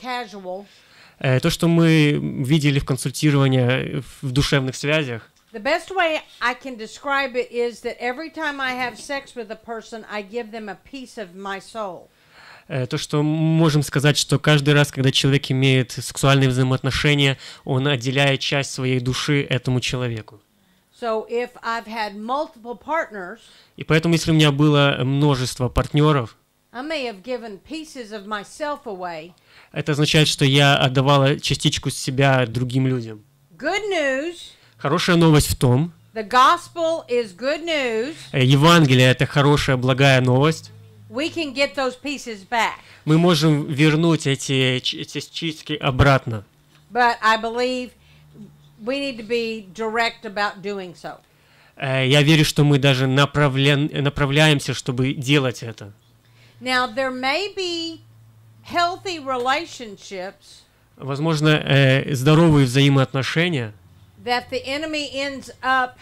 casual. Э, то, что мы видели в консультировании в душевных связях. The best way I can describe it is that every time I have sex with a person, I give them a piece of my soul. Э, то, что можем сказать, что каждый раз, когда человек имеет сексуальные взаимоотношения, он отделяет часть своей души этому человеку. So if I've had multiple partners, и поэтому, если у меня было множество партнеров, это означает, что я отдавала частичку себя другим людям. Хорошая новость в том, э, Евангелие — это хорошая, благая новость. Мы можем вернуть эти, эти частички обратно. Я верю, что мы даже направля... направляемся, чтобы делать это. Now there may be healthy relationships. Возможно, э, здоровые взаимоотношения. That the enemy ends up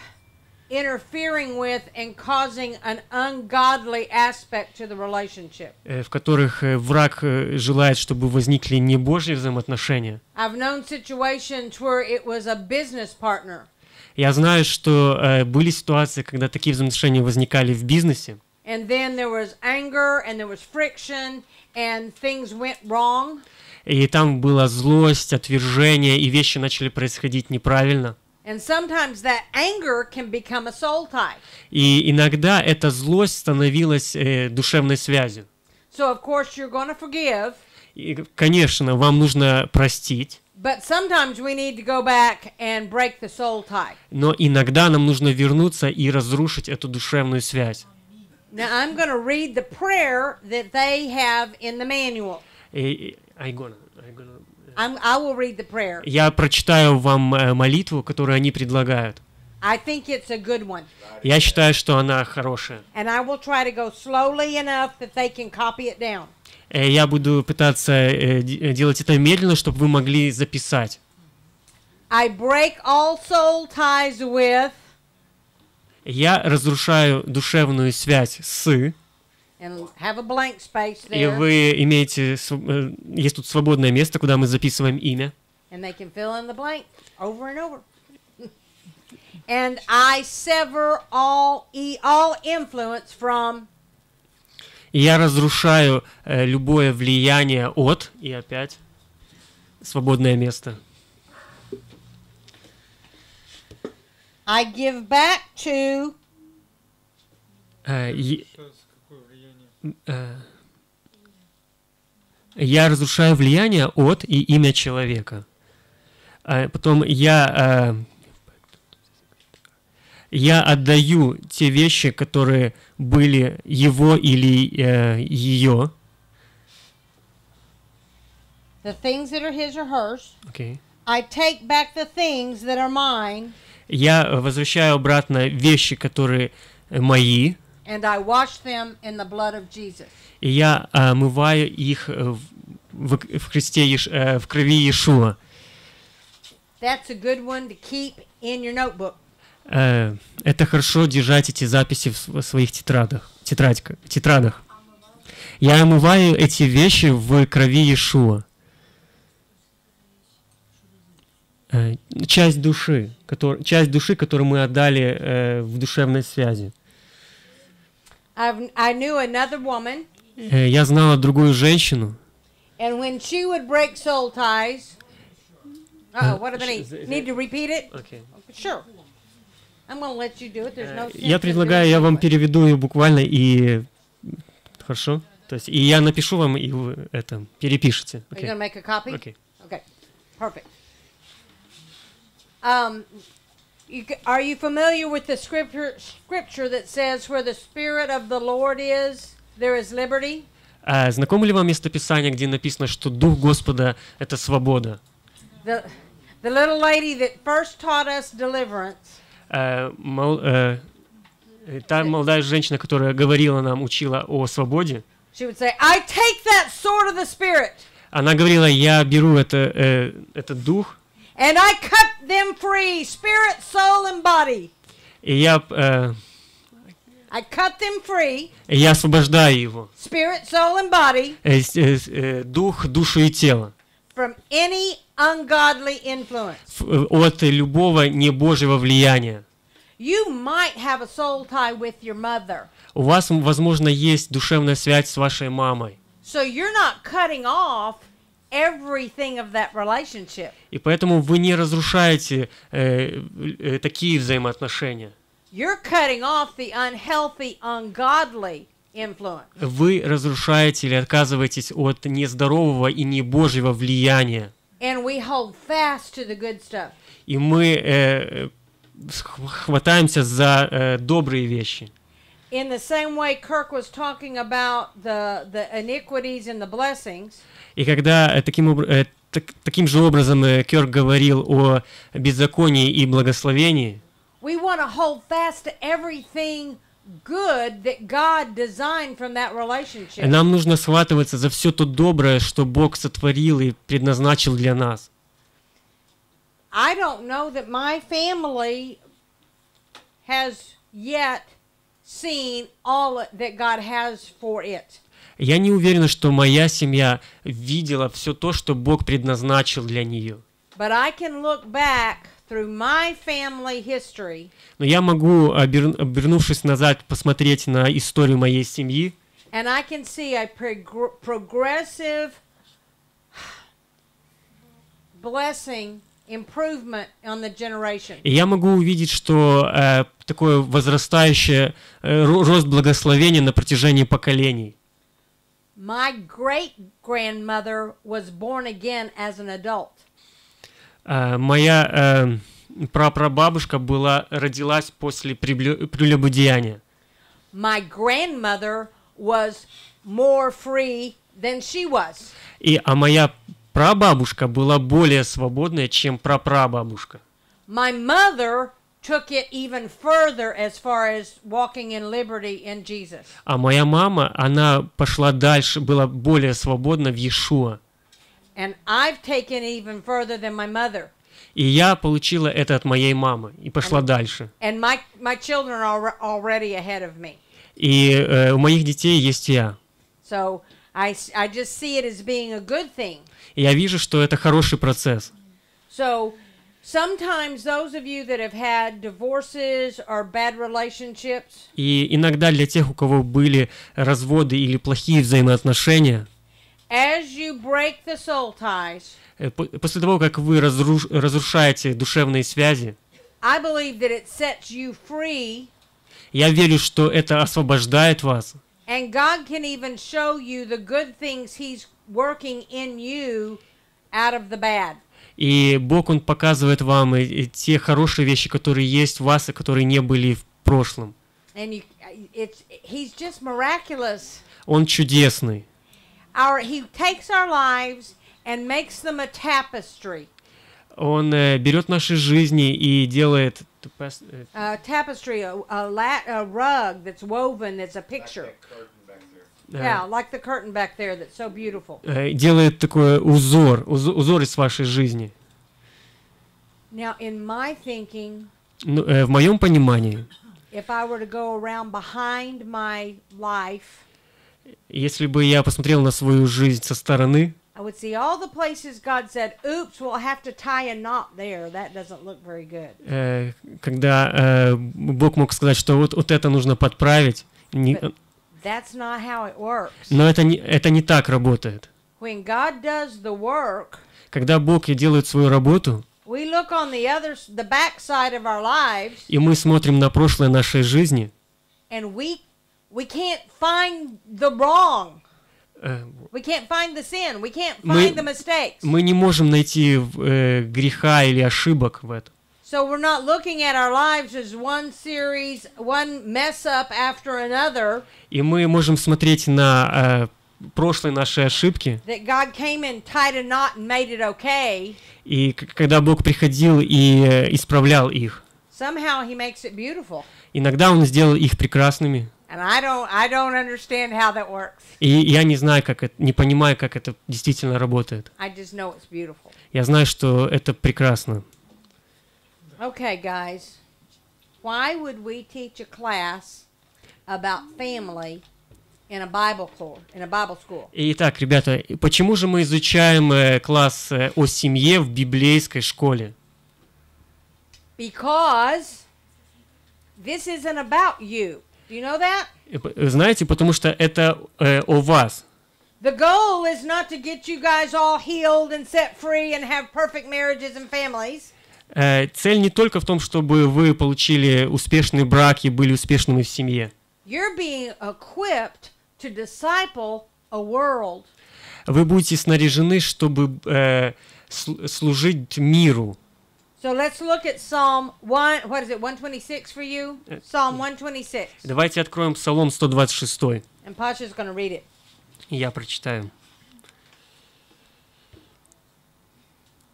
interfering with and causing an ungodly aspect to the relationship. В которых враг желает, чтобы возникли небожьи взаимоотношения. I've known situations where it was a business partner. Я знаю, что э, были ситуации, когда такие взаимоотношения возникали в бизнесе and then there was anger and there was friction and things went wrong. И там была злость, отвержение, и вещи начали происходить неправильно. And sometimes that anger can become a soul tie. И иногда эта злость становилась э, душевной связью. So of course you're going forgive. И, конечно, вам нужно простить. Но иногда нам нужно вернуться и разрушить эту душевную связь. Now I'm going to read the prayer that they have in the manual. I'm gonna, I'm gonna, I'm, I will read the prayer. Я прочитаю вам молитву, которую они предлагают. I think it's a good one. Я считаю, что она хорошая. And I will try to go slowly enough that they can copy it down. Я буду пытаться делать это медленно, чтобы вы могли записать. I break all soul ties with я разрушаю душевную связь с... И вы имеете... Э, есть тут свободное место, куда мы записываем имя. And I sever all, e, all influence from я разрушаю э, любое влияние от, и опять, свободное место. I give back to... Я разрушаю влияние от и имя человека. Потом я... Я отдаю те вещи, которые были его или э, ее. The things that are his or hers. Okay. I take back the things that are mine я возвращаю обратно вещи, которые э, мои. And I wash them in the blood of Jesus. И я а, омываю их э, в, в, в Христе, э, в крови Иешуа. That's a good one to keep in your notebook. Это хорошо держать эти записи в своих тетрадах, тетрадьках, тетрадах. Я омываю эти вещи в крови Иешуа. Э, часть души, который, часть души, которую мы отдали э, в душевной связи. I, knew woman. Э, я знала другую женщину. And when she would break soul ties, э, э, я предлагаю, я вам переведу ее буквально и хорошо. То есть и я напишу вам и вы это перепишите. Okay. Are you make a copy? Okay. Okay. Perfect. Um, you, are you familiar with the scripture, scripture that says, "Where the spirit of the Lord is, there is liberty"? А, знакомо ли вам местописание, где написано, что дух Господа – это свобода? The, the little lady that first taught us deliverance. А, мол, а, та молодая женщина, которая говорила нам, учила о свободе. She would say, "I take that sword of the spirit." Она говорила, я беру это э, этот дух. And I cut them free, spirit, soul and body. И я э, I cut them free. И я освобождаю его. Spirit, soul and body. Э, э, э, дух, душу и тело. From any ungodly influence. От любого небожьего влияния. You might have a soul tie with your mother. У вас, возможно, есть душевная связь с вашей мамой. So you're not cutting off of that И поэтому вы не разрушаете э, э, такие взаимоотношения. You're off the unhealthy, Вы разрушаете или отказываетесь от нездорового и небожьего влияния. And we hold fast to the good stuff. И мы э, э хватаемся за э, добрые вещи. In the same way Kirk was talking about the, the iniquities and the blessings. И когда таким, э, так, таким же образом э, Кёрк говорил о беззаконии и благословении, we want to hold fast to everything good that God designed from that relationship. Нам нужно схватываться за все то доброе, что Бог сотворил и предназначил для нас. I don't know that my family has yet seen all that God has for it. Я не уверена, что моя семья видела все то, что Бог предназначил для нее. But I can look back my family history. Но я могу, а, обернувшись назад, посмотреть на историю моей семьи. And I can see a progressive blessing я могу увидеть, что э, такое возрастающее э, рост благословения на протяжении поколений. My great grandmother was born again as an adult. Uh, моя uh, прапрабабушка была родилась после прелюбодеяния. My grandmother was more free than she was. И а моя Прабабушка была более свободная, чем прапрабабушка. My mother took it even further as far as walking in liberty in Jesus. А моя мама, она пошла дальше, была более свободна в Иешуа. And I've taken it even further than my mother. И я получила это от моей мамы и пошла and, дальше. And my, my children are already ahead of me. И э, у моих детей есть я. So, I, I just see it as being a good thing. я вижу, что это хороший процесс. So, Sometimes those of you that have had divorces or bad relationships. И иногда для тех, у кого были разводы или плохие взаимоотношения. As you break the soul ties. Э, после того, как вы разруш... разрушаете душевные связи. I believe that it sets you free. Я верю, что это освобождает вас. And God can even show you the good things He's working in you out of the bad. И Бог, Он показывает вам и, и те хорошие вещи, которые есть в вас, и которые не были в прошлом. And you, it's, he's just miraculous. Он чудесный. Our, he takes our lives and makes them a tapestry. Он э, берет наши жизни и делает Tapest uh, tapestry, a, a, lat, a rug that's woven, that's a picture. Yeah, like the curtain back there that's so beautiful. Делает такой узор, узор из вашей жизни. Now, in my thinking, ну, э, в моем понимании, if I were to go around behind my life, если бы я посмотрел на свою жизнь со стороны, I would see all the places God said, "Oops, we'll have to tie a knot there. That doesn't look very good." Э, когда э, Бог мог сказать, что вот вот это нужно подправить. Не... But that's not how it works. Но это не это не так работает. When God does the work, когда Бог и делает свою работу, we look on the other, the backside of our lives, и мы смотрим на прошлое нашей жизни, and we we can't find the wrong мы, мы не можем найти э, греха или ошибок в этом. So we're not looking at our lives as one series, one mess up after another. И мы можем смотреть на э, прошлые наши ошибки. That God came and tied a knot and made it okay. И когда Бог приходил и э, исправлял их. Somehow he makes it beautiful. Иногда он сделал их прекрасными. И я не знаю, как это, не понимаю, как это действительно работает. Я знаю, что это прекрасно. Okay, guys, why would we teach a class about family in a Bible course, in a Bible school? Итак, ребята, почему же мы изучаем э, класс э, о семье в библейской школе? Because this isn't about you. You know that? Знаете, потому что это э, о вас. The goal is not to get you guys all healed and set free and have perfect marriages and families. Э, цель не только в том, чтобы вы получили успешный брак и были успешными в семье. You're being equipped to disciple a world. Вы будете снаряжены, чтобы э, служить миру. So let's look at Psalm 1, what is it, 126 for you? Э, Psalm 126. Давайте откроем Псалом 126. And Pasha's going to read it. Я прочитаю.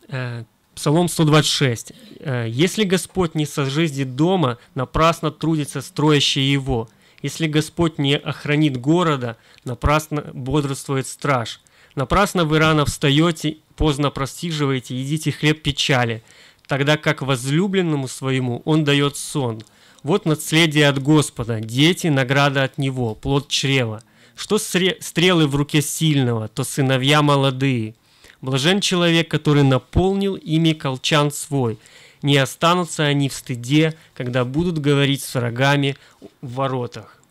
Э, Псалом 126. «Э, «Если Господь не сожиздит дома, напрасно трудится строящий его. Если Господь не охранит города, напрасно бодрствует страж. Напрасно вы рано встаете, поздно простиживаете, едите хлеб печали тогда как возлюбленному своему он дает сон. Вот наследие от Господа, дети – награда от Него, плод чрева. Что стрелы в руке сильного, то сыновья молодые. Блажен человек, который наполнил ими колчан свой. Не останутся они в стыде, когда будут говорить с врагами в воротах.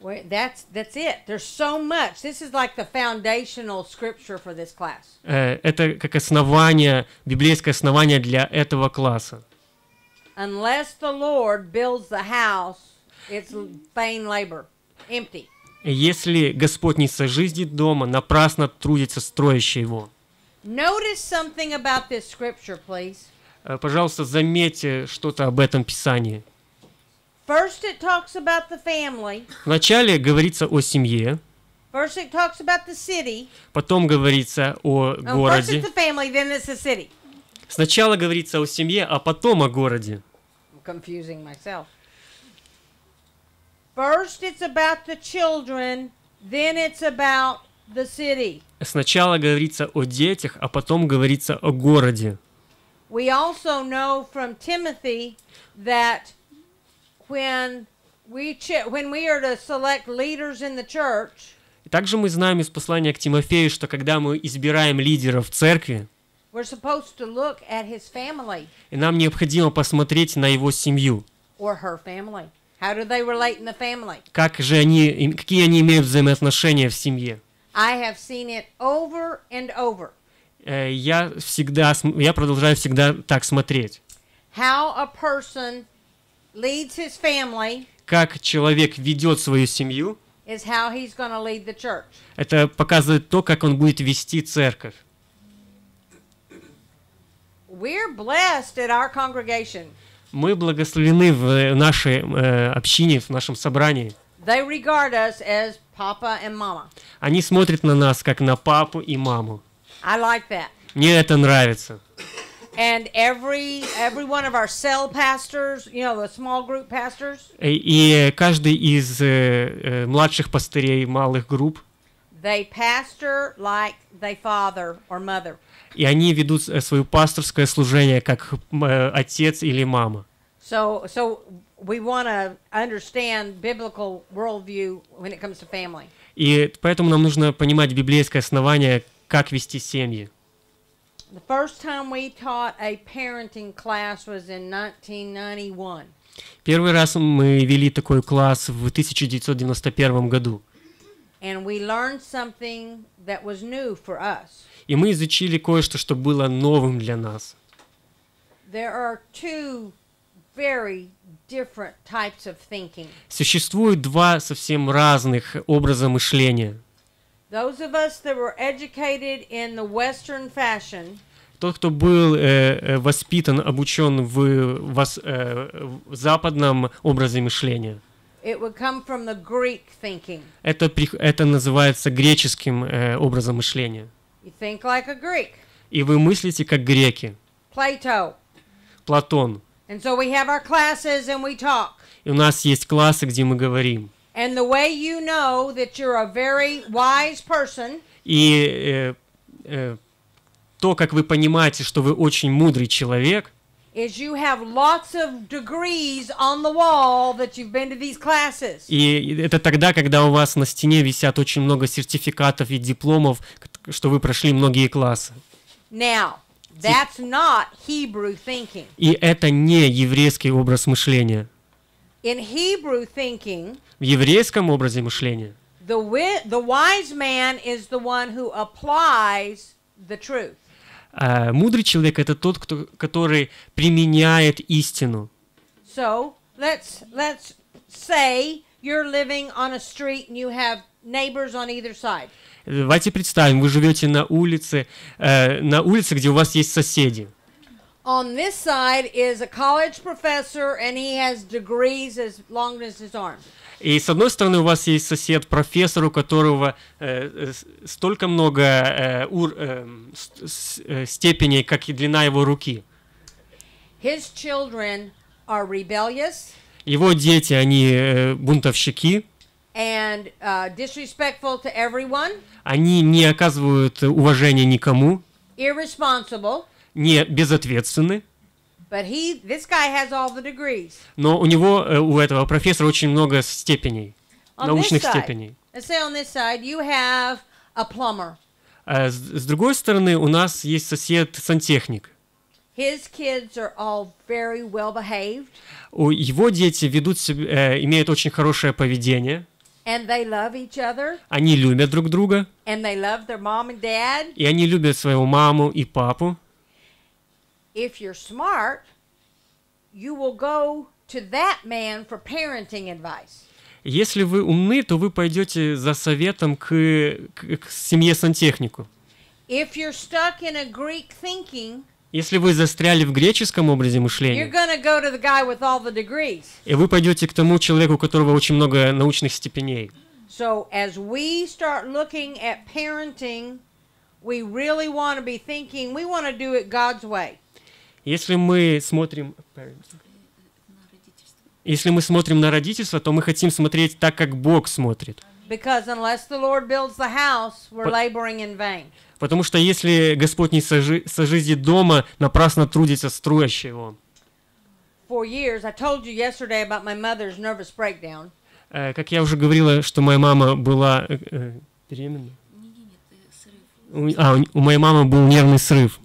Well, that's that's it. There's so much. This is like the foundational scripture for this class. Это как основание, библейское основание для этого класса. Unless the Lord builds the house, it's vain labor, empty. Если Господь не сожизнит дома, напрасно трудится строящий его. Notice something about this scripture, please. Пожалуйста, заметьте что-то об этом Писании. First it talks about the family. Вначале говорится о семье. First it talks about the city. Потом говорится о городе. First it's the family, then it's the city. Сначала говорится о семье, а потом о городе. I'm confusing myself. First it's about the children, then it's about the city. Сначала говорится о детях, а потом говорится о городе. We also know from Timothy that when we when we are to select leaders in the church. Также мы знаем из послания к Тимофею, что когда мы избираем лидеров в церкви, family. И нам необходимо посмотреть на его семью. Or Как же они, какие они имеют взаимоотношения в семье? I over and э, Я всегда, я продолжаю всегда так смотреть. How a person leads his family, как человек ведет свою семью, is how he's lead the church. Это показывает то, как он будет вести церковь. We're blessed at our congregation. Мы благословены в э, нашей э, общине, в нашем собрании. They regard us as papa and mama. Они смотрят на нас как на папу и маму. I like that. Мне это нравится. And every, every one of our cell pastors, you know, the small group pastors. И каждый из э, младших пастырей малых групп. They pastor like they father or mother. И они ведут свое пасторское служение как э, отец или мама. So, so we want to understand biblical worldview when it comes to family. И поэтому нам нужно понимать библейское основание, как вести семьи. The first time we taught a parenting class was in 1991. Первый раз мы вели такой класс в 1991 году. And we learned something that was new for us. И мы изучили кое-что, что было новым для нас. There are two very different types of thinking. Существует два совсем разных образа мышления. Those of us that were educated in the Western fashion. Тот, кто был э, э, воспитан, обучен в, вос, э, в западном образе мышления. It would come from the Greek thinking. Это, это называется греческим э, образом мышления. You think like a Greek. И вы мыслите как греки. Plato. Платон. And so we have our classes and we talk. И у нас есть классы, где мы говорим. And the way you know that you're a very wise person. И э, э, то, как вы понимаете, что вы очень мудрый человек. Is you have lots of degrees on the wall that you've been to these classes. И это тогда, когда у вас на стене висят очень много сертификатов и дипломов, что вы прошли многие классы. Now, that's not Hebrew thinking. И это не еврейский образ мышления. In Hebrew thinking, в еврейском образе мышления, the, the wise man is the one who applies the truth. Uh, мудрый человек это тот, кто, который применяет истину. So let's let's say you're living on a street and you have neighbors on either side. Давайте представим, вы живете на улице, э, на улице, где у вас есть соседи. On this side is a college professor, and he has degrees as long as his arm. И с одной стороны у вас есть сосед, профессор, у которого э, э столько много э, ур, э, с, э, степеней, как и длина его руки. His children are rebellious. Его дети, они э, бунтовщики. And, uh, disrespectful to everyone. Они не оказывают уважения никому. Irresponsible не безответственны. But he, this guy has all the degrees. Но у него, э, у этого профессора очень много степеней, on научных side, степеней. say on this side you have a plumber. А с, с другой стороны, у нас есть сосед сантехник. His kids are all very well behaved. У его дети ведут себя, э, имеют очень хорошее поведение. And they love each other. Они любят друг друга. And they love their mom and dad. И они любят свою маму и папу if you're smart, you will go to that man for parenting advice. Если вы умны, то вы пойдете за советом к, к, к семье сантехнику. If you're stuck in a Greek thinking, если вы застряли в греческом образе мышления, go и вы пойдете к тому человеку, у которого очень много научных степеней. So as we start looking at parenting, we really want to be thinking, we want to do it God's way. Если мы смотрим... Если мы смотрим на родительство, то мы хотим смотреть так, как Бог смотрит. Потому что если Господь не сожи, дома, напрасно трудится строящий его. Э, как я уже говорила, что моя мама была э, э, беременна. А, у моей мамы был нервный срыв.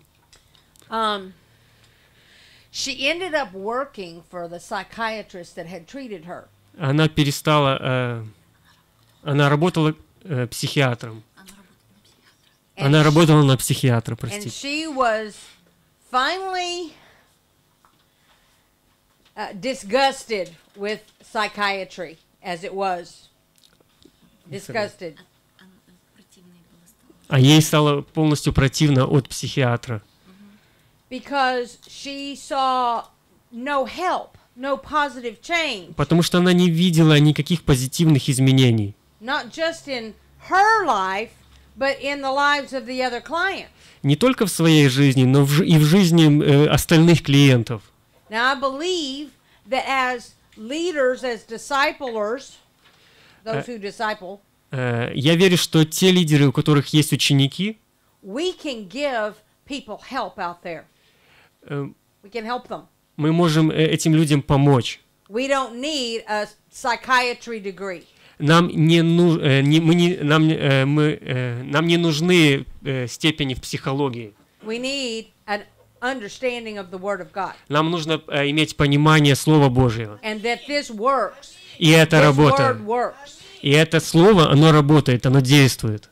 She ended up working for the psychiatrist that had treated her. Она перестала, э, она работала э, психиатром. Она and работала she, на психиатра, простите. And she was finally uh, disgusted with psychiatry as it was. Disgusted. А ей стало полностью противно от психиатра because she saw no help, no positive change. Потому что она не видела никаких позитивных изменений. Not just in her life, but in the lives of the other clients. Не только в своей жизни, но в, и в жизни э, остальных клиентов. Now I believe that as leaders, as disciplers, those who disciple, э, э, я верю, что те лидеры, у которых есть ученики, we can give people help out there. Э, мы можем э, этим людям помочь. Нам не, ну, не, мы не, нам, мы, нам не нужны степени в психологии. Нам нужно иметь понимание Слова Божьего. И это работает. И это слово, оно работает, оно действует.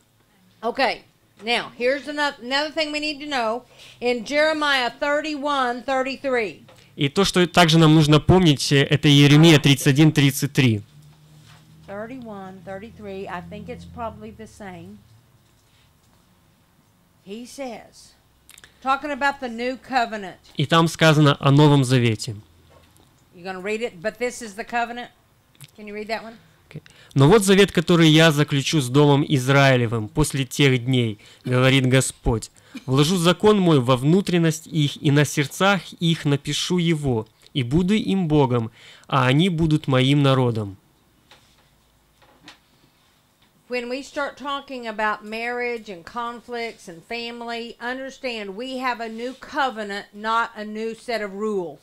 Okay. Now, here's another thing we need to know in Jeremiah 31, 33. И то, что также нам нужно помнить, э, это Еремия 31, 33. 31, 33, I think it's probably the same. He says, talking about the new covenant. И там сказано о Новом Завете. You're going to read it, but this is the covenant. Can you read that one? Израильской. Но вот завет, который я заключу с домом Израилевым после тех дней, говорит Господь. Вложу закон мой во внутренность их, и на сердцах их напишу его, и буду им Богом, а они будут моим народом. when we start talking about marriage and conflicts and family, understand we have a new covenant, not a new set of rules.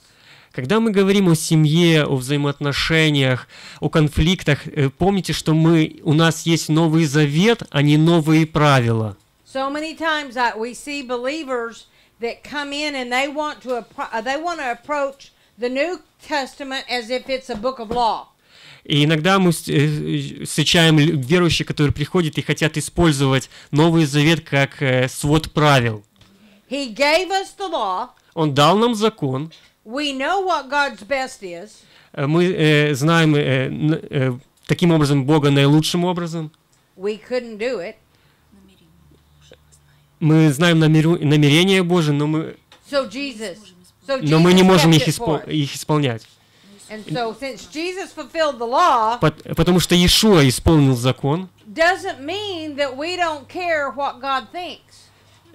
Когда мы говорим о семье, о взаимоотношениях, о конфликтах, э, помните, что мы, у нас есть Новый Завет, а не новые правила. So many times I, we see believers that come in and they want to uh, they want to approach the New Testament as if it's a book of law. И иногда мы э, встречаем верующих, которые приходят и хотят использовать Новый Завет как э, свод правил. He gave us the law. Он дал нам закон. We know what God's best is. Э, мы э, знаем э, э, таким образом Бога наилучшим образом. We couldn't do it. Мы знаем намеру, намерения Божие, но мы, so Jesus, so Jesus но мы не можем их, испол, их исполнять. so, since Jesus потому что Иешуа исполнил закон, doesn't mean that we don't care what God thinks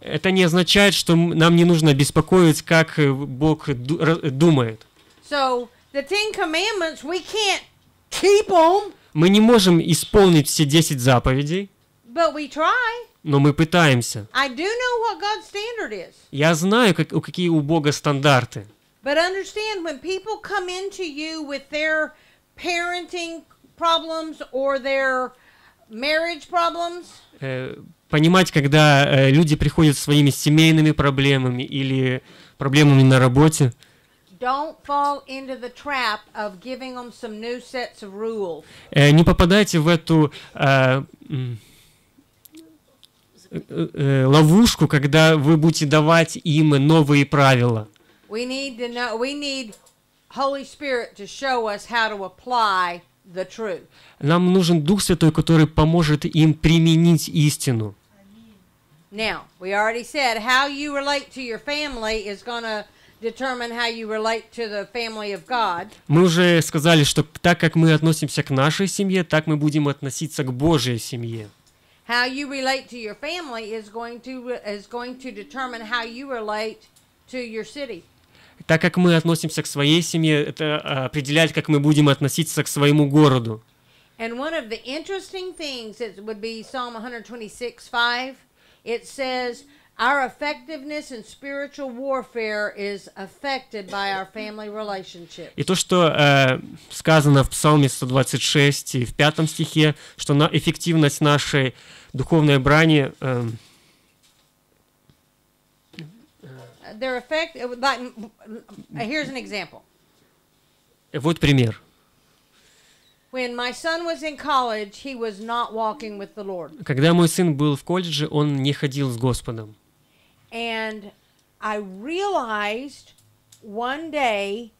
это не означает, что нам не нужно беспокоить, как Бог думает. So, the Ten Commandments, we can't keep them. Мы не можем исполнить все 10 заповедей. But we try. Но мы пытаемся. I do know what God's standard is. Я знаю, как, какие у Бога стандарты. But understand, when people come into you with their parenting problems or their Э, понимать, когда э, люди приходят со своими семейными проблемами или проблемами на работе. Э, не попадайте в эту ловушку, когда вы будете давать им новые правила. Holy Spirit to show us how to apply нам нужен Дух Святой, который поможет им применить истину. Now, we already said how you relate to your family is going to determine how you relate to the family of God. Мы уже сказали, что так как мы относимся к нашей семье, так мы будем относиться к Божьей семье. How you relate to your family is going to is going to determine how you relate to your city так как мы относимся к своей семье, это а, определяет, как мы будем относиться к своему городу. And one of the interesting things it would be Psalm 126, It says, Our effectiveness in spiritual warfare is affected by our family relationship. И то, что э, сказано в Псалме 126 и в пятом стихе, что на эффективность нашей духовной брани э, their effect, like, here's an example. Вот пример. When my son was in college, he was not walking with the Lord. Когда мой сын был в колледже, он не ходил с Господом. And I realized one day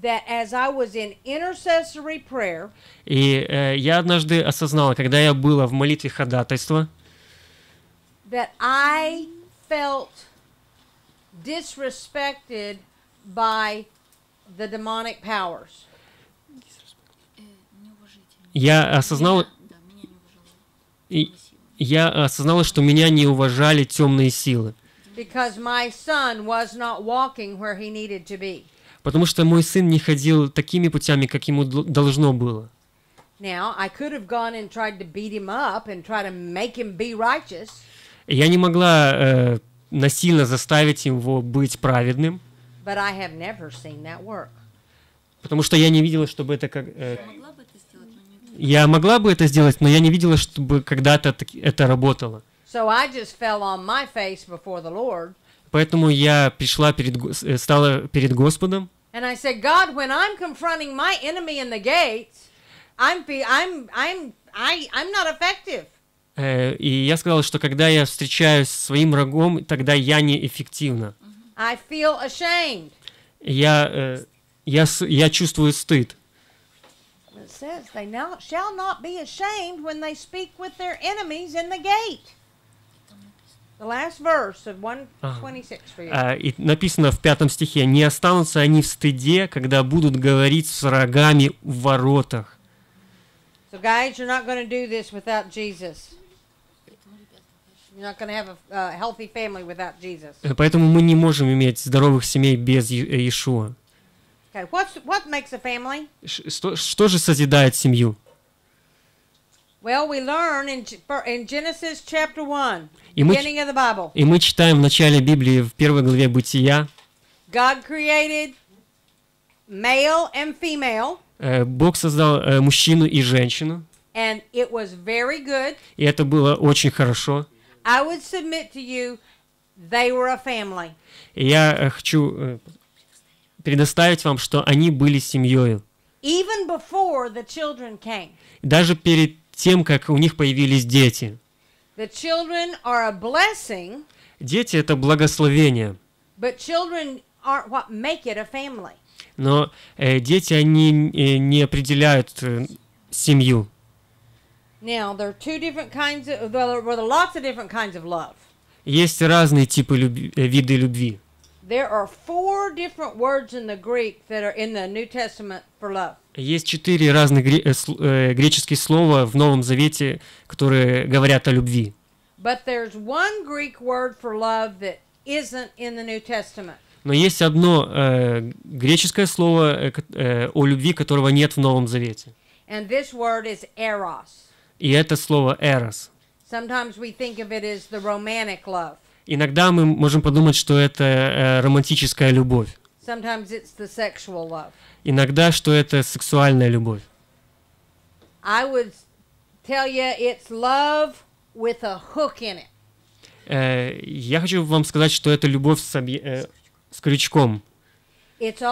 that as I was in intercessory prayer, и э, я однажды осознала, когда я была в молитве ходатайства, that I felt disrespected by the demonic powers. Э, я осознал... И я осознала, что меня не уважали темные силы. Потому что мой сын не ходил такими путями, как ему должно было. Я не могла э, насильно заставить его быть праведным. Потому что я не видела, чтобы это как... Э, я могла бы это сделать, но я не видела, чтобы когда-то это работало. Поэтому я пришла перед, э, стала перед Господом. And I said, God, when I'm confronting my enemy in the gates, I'm, I'm, I'm, I'm not effective. Э, и я сказал, что когда я встречаюсь со своим врагом, тогда я неэффективна. I feel ashamed. Я, э, я, я чувствую стыд. А, написано в пятом стихе, «Не останутся они в стыде, когда будут говорить с врагами в воротах». So guys, you're not do this without Jesus. Э, поэтому мы не можем иметь здоровых семей без э, Иешуа. Okay, what's, what makes a family? Что, что же созидает семью? Well, we learn in, in Genesis chapter 1, и мы, beginning of the Bible. И мы читаем в начале Библии, в первой главе Бытия. God created male and female. Э, Бог создал мужчину и женщину. And it was very good. И это было очень хорошо. I would submit to you they were a family. я э, хочу э, предоставить вам, что они были семьей. Even before the children came. Даже перед тем, как у них появились дети. The children are a blessing, дети – это благословение. But children aren't what make it a family. Но э, дети, они э, не определяют э, семью. Now, there are two different kinds of, well, there are lots of different kinds of love. Есть разные типы любви, виды любви. There are four different words in the Greek that are in the New Testament for love. Есть четыре разных греческих слова в Новом Завете, которые говорят о любви. But there's one Greek word for love that isn't in the New Testament. Но есть одно э, греческое слово э, о любви, которого нет в Новом Завете. And this word is eros. И это слово «эрос». Иногда мы можем подумать, что это э, романтическая любовь. Иногда, что это сексуальная любовь. Э, я хочу вам сказать, что это любовь с, э, с крючком. It's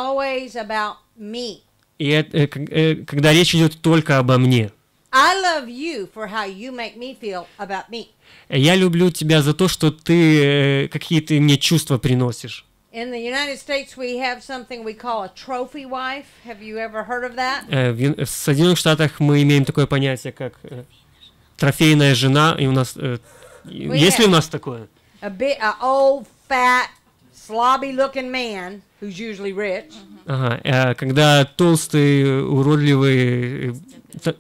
about me. И это, э, э, когда речь идет только обо мне. I love you for how you make me feel about me. Я люблю тебя за то, что ты какие ты мне чувства приносишь. In the United States we have something we call a trophy wife. Have you ever heard of that? В Соединенных Штатах мы имеем такое понятие, как трофейная жена, и у нас есть ли у нас такое? A big, a old, fat, slobby-looking man who's usually rich. Ага, э, когда толстый, уродливый, э, э,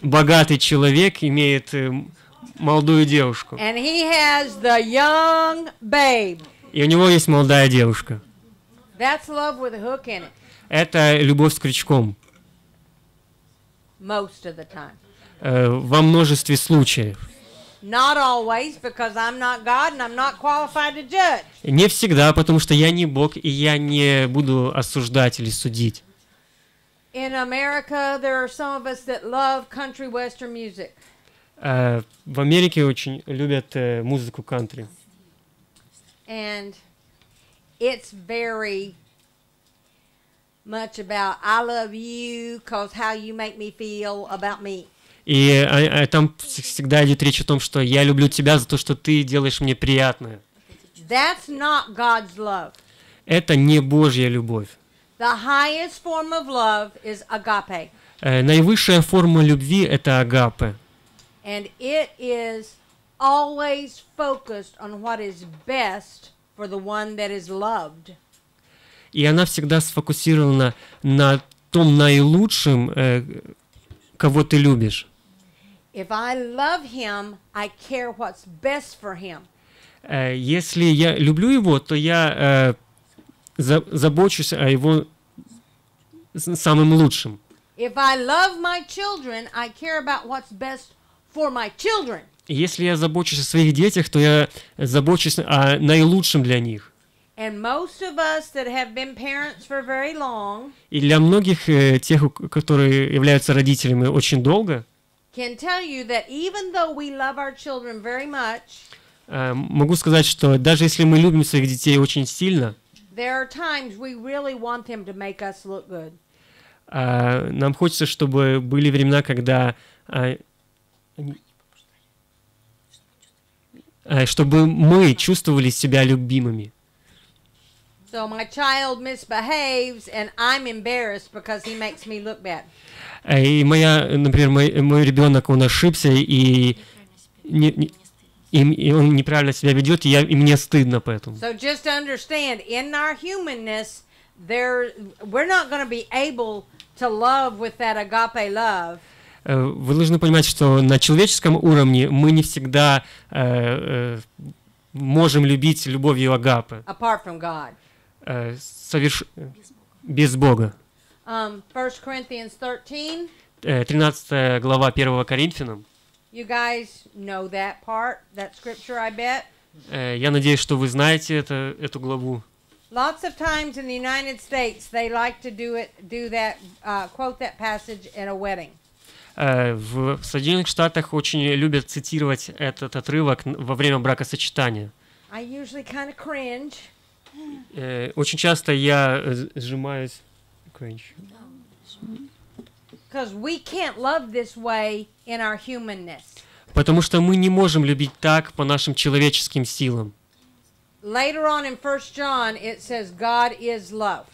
богатый человек имеет молодую девушку. And he has the young babe. И у него есть молодая девушка. That's love with a hook in it. Это любовь с крючком. Most of the time. Во множестве случаев. Not always, because I'm not God and I'm not qualified to judge. Не всегда, потому что я не Бог и я не буду осуждать или судить. In America, there are some of us that love country western music. в Америке очень любят э, музыку кантри. And it's very much about I love you cause how you make me feel about me. И а, а, там всегда идет речь о том, что я люблю тебя за то, что ты делаешь мне приятное. That's not God's love. Это не Божья любовь. The highest form of love is agape. Э, наивысшая форма любви – это агапе. And it is always focused on what is best for the one that is loved. И она всегда сфокусирована на том наилучшем, э, кого ты любишь. If I love him, I care what's best for him. Э, если я люблю его, то я э, забочусь о его самым лучшим. If I love my children, I care about what's best for my children. Если я забочусь о своих детях, то я забочусь о наилучшем для них. And most of us that have been parents for very long, и для многих э, тех, которые являются родителями очень долго, can tell you that even though we love our children very much, э, могу сказать, что даже если мы любим своих детей очень сильно, there are times we really want them to make us look good. Э, нам хочется, чтобы были времена, когда э, чтобы мы чувствовали себя любимыми. So my child misbehaves, and I'm embarrassed because he makes me look bad. Э, и моя, например, мой, мой ребенок, он ошибся, и, не, не, и, он неправильно себя ведет, и, я, и мне стыдно поэтому. So just understand, in our humanness, there, we're not going to be able to love with that agape love. Э, вы должны понимать, что на человеческом уровне мы не всегда э, э, можем любить любовью агапы. Apart from God э, соверш... без Бога. Um, 1 Corinthians 13. 13 глава 1 Коринфянам. You guys know that part, that scripture, I bet. Я надеюсь, что вы знаете это, эту главу. Lots of times in the United States, they like to do it, do that, uh, quote that passage in a wedding. В Соединенных Штатах очень любят цитировать этот отрывок во время бракосочетания. I usually kind of cringe. Э, очень часто я э, сжимаюсь. Потому что мы не можем любить так по нашим человеческим силам. Later on in 1 John it says God is love.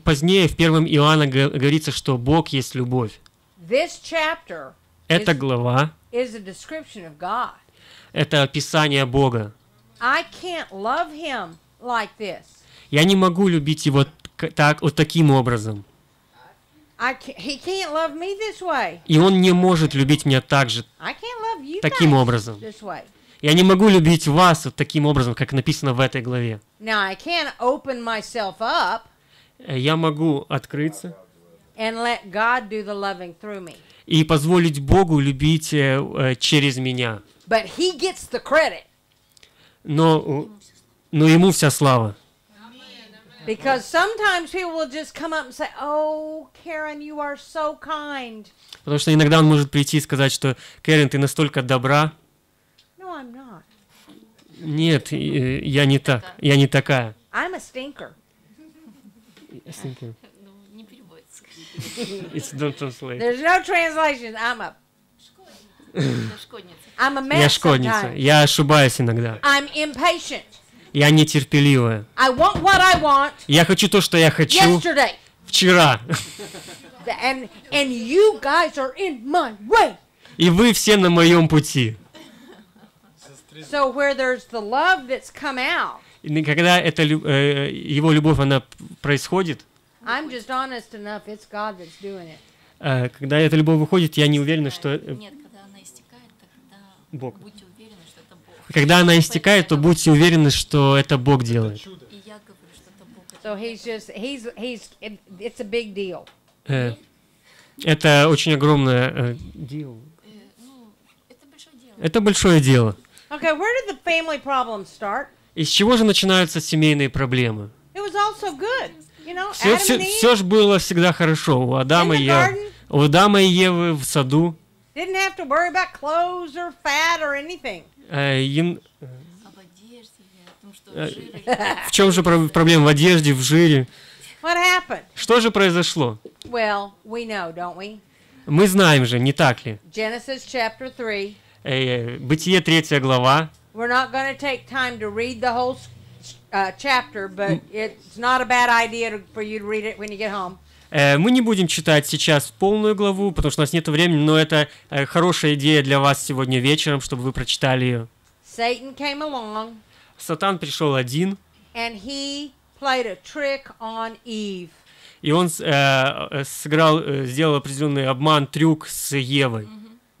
Позднее в первом Иоанна говорится, что Бог есть любовь. This chapter Эта глава is a description of God. это описание Бога. I can't love him like this. Я не могу любить его так, вот таким образом. I can't, he can't love me this way. И он не может любить меня так же, таким образом. Я не могу любить вас вот таким образом, как написано в этой главе. Now, I can open myself up э, Я могу открыться and let God do the loving through me. и позволить Богу любить э, э через меня. But he gets the credit. Но э, но ему вся слава. Because sometimes people will just come up and say, "Oh, Karen, you are so kind." Потому что иногда он может прийти и сказать, что Кэрин, ты настолько добра. No, I'm not. Нет, я не так, я не такая. I'm a stinker. A stinker. не переводится. It's don't translate. There's no translation. I'm a I'm a mess Я шкодница. Я ошибаюсь иногда. I'm impatient. Я нетерпеливая. I want what I want я хочу то, что я хочу yesterday. вчера. And, and you guys are in my way. И вы все на моем пути. So where there's the love that's come out, когда это, э, э, его любовь, она происходит, I'm just honest enough, it's God that's doing it. Э, когда эта любовь выходит, я не уверена, что... Э, нет, когда она истекает, тогда Бог когда она истекает, то будьте уверены, что это Бог делает. Э, это очень огромное э, дело. Это большое дело. Okay, where did the family problems start? Из чего же начинаются семейные проблемы? It was also good. You know, все, все, все же было всегда хорошо у Адама и Евы. У Адама и Евы в саду. Didn't have to worry about clothes or fat or anything. Им... Об одежде, о том, что в жире. В чем же проблема в одежде, в жире? What happened? Что же произошло? Well, we know, don't we? Мы знаем же, не так ли? Genesis chapter 3. Э, Бытие 3 глава. We're not going to take time to read the whole uh, chapter, but it's not a bad idea to, for you to read it when you get home. Э, мы не будем читать сейчас полную главу, потому что у нас нет времени, но это э, хорошая идея для вас сегодня вечером, чтобы вы прочитали ее. Satan came along, Сатан пришел один. And he played a trick on Eve. И он э, э, сыграл, сделал определенный обман, трюк с Евой. Mm-hmm.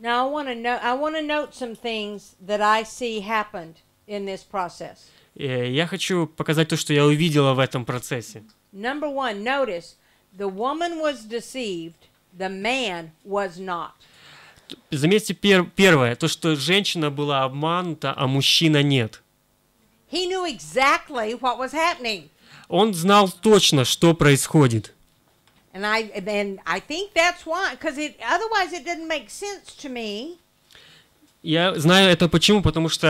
Я хочу показать то, что я увидела в этом процессе. one, notice The woman was deceived, the man was not. Заметьте пер первое, то, что женщина была обманута, а мужчина нет. He knew exactly what was happening. Он знал точно, что происходит. And I, and I think that's why, because it, otherwise it didn't make sense to me. Я знаю это почему, потому что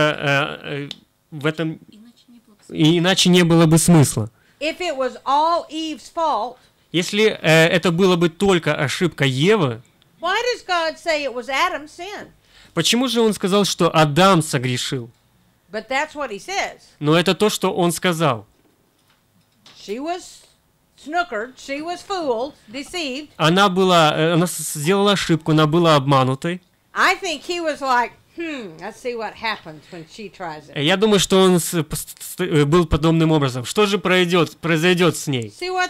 э, э, в этом иначе не, иначе не было бы смысла. If it was all Eve's fault, если э, это было бы только ошибка Евы, почему же он сказал, что Адам согрешил? Но это то, что он сказал. Она была, э, она сделала ошибку, она была обманутой. I think he was like, я думаю, что он э, был подобным образом. Что же пройдет, произойдет с ней? Э,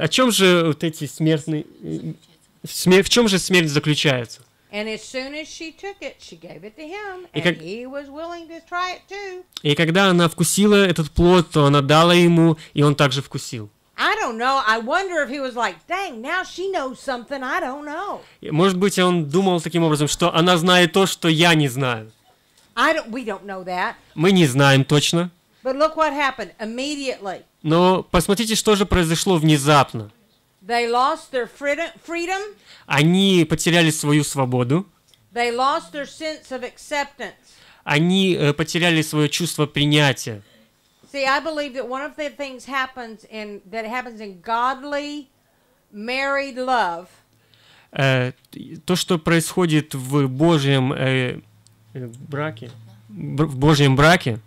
о чем же вот эти смертные... Э, в чем же смерть заключается? и когда она вкусила этот плод, то она дала ему, и он также вкусил. I don't know. I wonder if he was like, dang, now she knows something I don't know. Может быть, он думал таким образом, что она знает то, что я не знаю. I don't, we don't know that. Мы не знаем точно. But look what happened immediately. Но посмотрите, что же произошло внезапно. They lost their freedom. Они потеряли свою свободу. They lost their sense of acceptance. Они потеряли свое чувство принятия. See, I believe that one of the things happens in that happens in godly married love. Э, то, что происходит в Божьем э, э браке, в Божьем браке,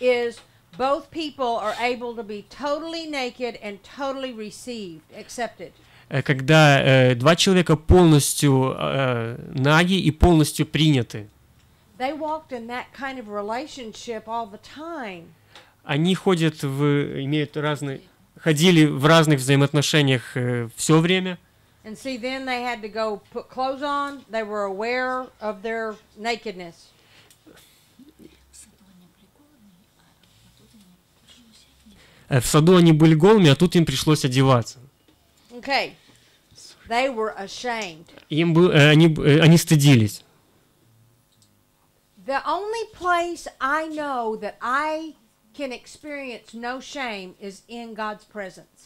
is both people are able to be totally naked and totally received, accepted. Э, когда э, два человека полностью э, наги и полностью приняты. They walked in that kind of relationship all the time. они ходят в, имеют разные, ходили в разных взаимоотношениях э, все время. And see, then they had to go put clothes on. They were aware of their nakedness. Э, в саду они были голыми, а тут им пришлось одеваться. Okay. They were ashamed. Им был, э, они, э, они стыдились. The only place I know that I can experience no shame is in God's presence.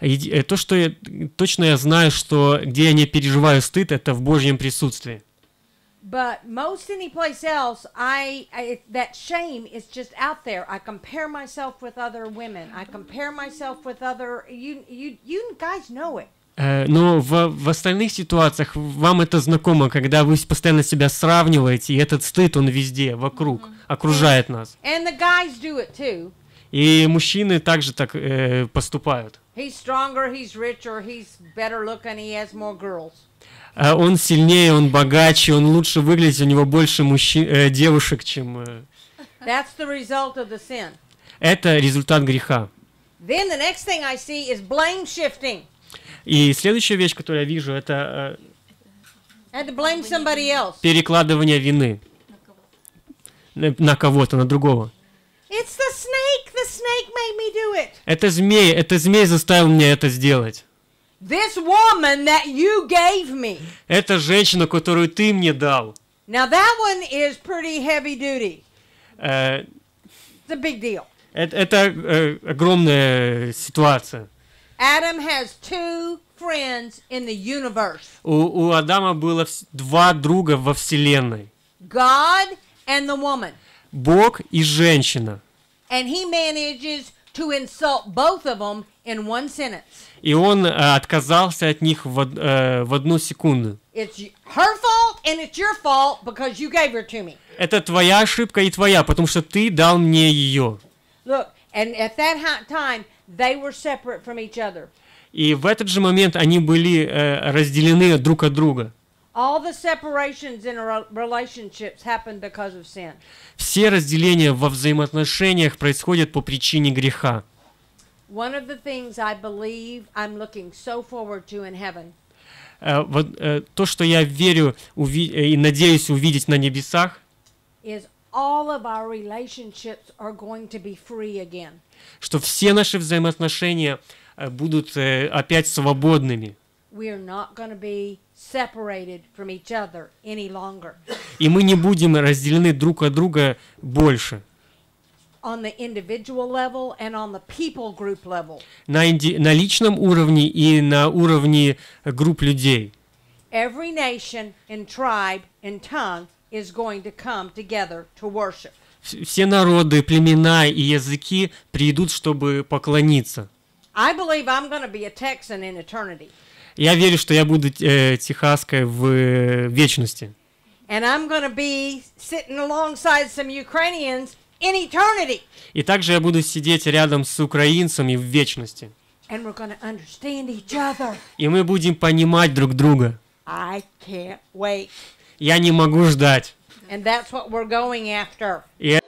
Э, то, что я точно я знаю, что где я не переживаю стыд, это в Божьем присутствии. But most any place else, I, I that shame is just out there. I compare myself with other women. I compare myself with other you you you guys know it. Э, но в, в остальных ситуациях вам это знакомо, когда вы постоянно себя сравниваете, и этот стыд, он везде, вокруг, mm-hmm. окружает нас. И мужчины также так э, поступают. He's stronger, he's richer, he's better looking, he has more girls. Э, он сильнее, он богаче, он лучше выглядит, у него больше мужчин, э, девушек, чем... Э... That's the result of the sin. Это результат греха. Then the next thing I see is blame shifting. И следующая вещь, которую я вижу, это э, перекладывание вины на кого-то, на другого. Это змей, это змей заставил меня это сделать. This woman that you gave me. Это женщина, которую ты мне дал. Now that one is pretty heavy duty. Э, It's a big deal. Это, это э, огромная ситуация. Adam has two friends in the universe. У, у Адама было два друга во вселенной. God and the woman. Бог и женщина. And he manages to insult both of them in one sentence. И он э, отказался от них в, э, в одну секунду. Это твоя ошибка и твоя, потому что ты дал мне ее. Look, and at that time They were separate from each other. И в этот же момент они были э, разделены друг от друга. All the separations in relationships happen because of sin. Все разделения во взаимоотношениях происходят по причине греха. One of the things I believe I'm looking so forward to in heaven. Uh, вот uh, то, что я верю уви- э, и надеюсь увидеть на небесах, all of our relationships are going to be free again. Что все наши взаимоотношения будут опять свободными. We are not going to be separated from each other any longer. И мы не будем разделены друг от друга больше. On the individual level and on the people group level. На, инди на личном уровне и на уровне групп людей. Every nation and tribe and tongue is going to come together to worship. Все народы, племена и языки придут, чтобы поклониться. I believe I'm going to be a Texan in eternity. Я верю, что я буду э, техаской в э, вечности. And I'm going to be sitting alongside some Ukrainians in eternity. И также я буду сидеть рядом с украинцами в вечности. And we're going to understand each other. И мы будем понимать друг друга. I can't wait. Я не могу ждать. And that's what we're going after. И